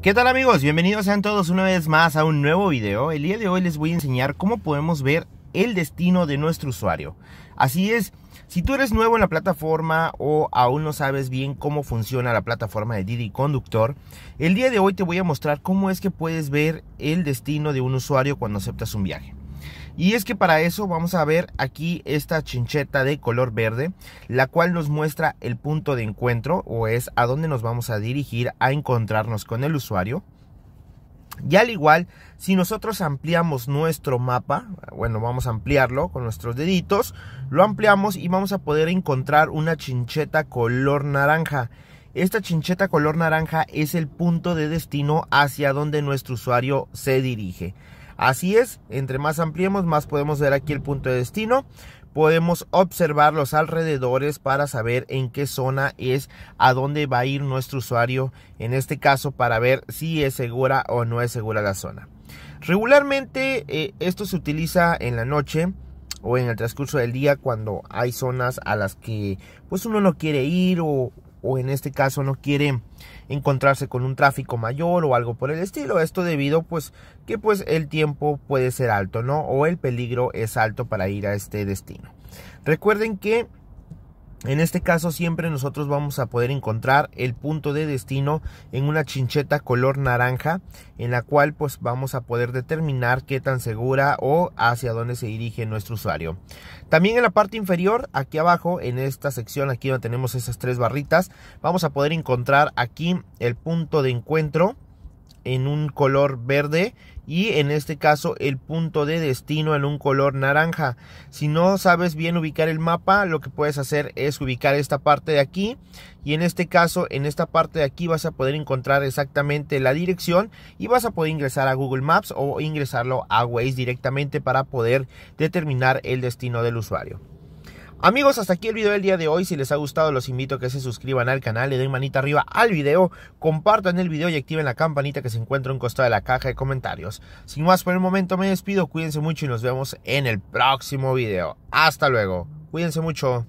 ¿Qué tal amigos? Bienvenidos sean todos una vez más a un nuevo video. El día de hoy les voy a enseñar cómo podemos ver el destino de nuestro usuario. Así es, si tú eres nuevo en la plataforma o aún no sabes bien cómo funciona la plataforma de Didi Conductor, el día de hoy te voy a mostrar cómo es que puedes ver el destino de un usuario cuando aceptas un viaje. Y es que para eso vamos a ver aquí esta chincheta de color verde, la cual nos muestra el punto de encuentro o es a dónde nos vamos a dirigir a encontrarnos con el usuario. Y al igual, si nosotros ampliamos nuestro mapa, bueno, vamos a ampliarlo con nuestros deditos, lo ampliamos y vamos a poder encontrar una chincheta color naranja. Esta chincheta color naranja es el punto de destino hacia donde nuestro usuario se dirige. Así es, entre más ampliemos, más podemos ver aquí el punto de destino. Podemos observar los alrededores para saber en qué zona es, a dónde va a ir nuestro usuario, en este caso para ver si es segura o no es segura la zona. Regularmente eh, esto se utiliza en la noche o en el transcurso del día cuando hay zonas a las que pues uno no quiere ir o, o en este caso no quiere encontrarse con un tráfico mayor o algo por el estilo. Esto debido pues que pues el tiempo puede ser alto, ¿no? O el peligro es alto para ir a este destino. Recuerden que en este caso siempre nosotros vamos a poder encontrar el punto de destino en una chincheta color naranja en la cual pues vamos a poder determinar qué tan segura o hacia dónde se dirige nuestro usuario. También en la parte inferior aquí abajo en esta sección aquí donde tenemos esas tres barritas vamos a poder encontrar aquí el punto de encuentro en un color verde y en este caso el punto de destino en un color naranja. Si no sabes bien ubicar el mapa, lo que puedes hacer es ubicar esta parte de aquí y en este caso en esta parte de aquí vas a poder encontrar exactamente la dirección y vas a poder ingresar a Google Maps o ingresarlo a Waze directamente para poder determinar el destino del usuario. Amigos, hasta aquí el video del día de hoy. Si les ha gustado, los invito a que se suscriban al canal, le den manita arriba al video, compartan el video y activen la campanita que se encuentra en costado de la caja de comentarios. Sin más por el momento, me despido, cuídense mucho y nos vemos en el próximo video. Hasta luego, cuídense mucho.